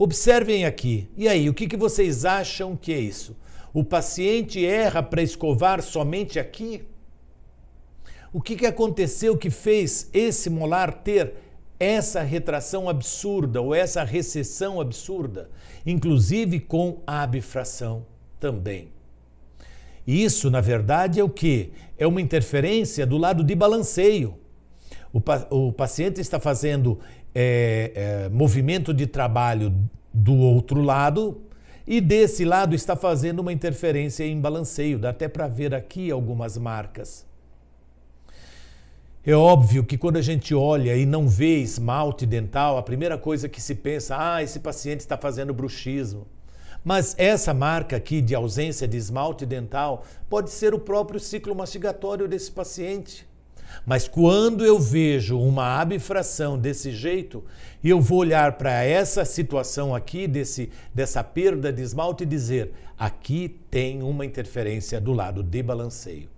Observem aqui. E aí, o que, que vocês acham que é isso? O paciente erra para escovar somente aqui? O que, que aconteceu que fez esse molar ter essa retração absurda ou essa recessão absurda, inclusive com a abfração também? Isso, na verdade, é o que? É uma interferência do lado de balanceio o, o paciente está fazendo é, é, movimento de trabalho do outro lado e desse lado está fazendo uma interferência em balanceio. Dá até para ver aqui algumas marcas. É óbvio que quando a gente olha e não vê esmalte dental, a primeira coisa que se pensa, ah, esse paciente está fazendo bruxismo. Mas essa marca aqui de ausência de esmalte dental pode ser o próprio ciclo mastigatório desse paciente. Mas quando eu vejo uma abfração desse jeito, eu vou olhar para essa situação aqui, desse, dessa perda de esmalte, e dizer: aqui tem uma interferência do lado de balanceio.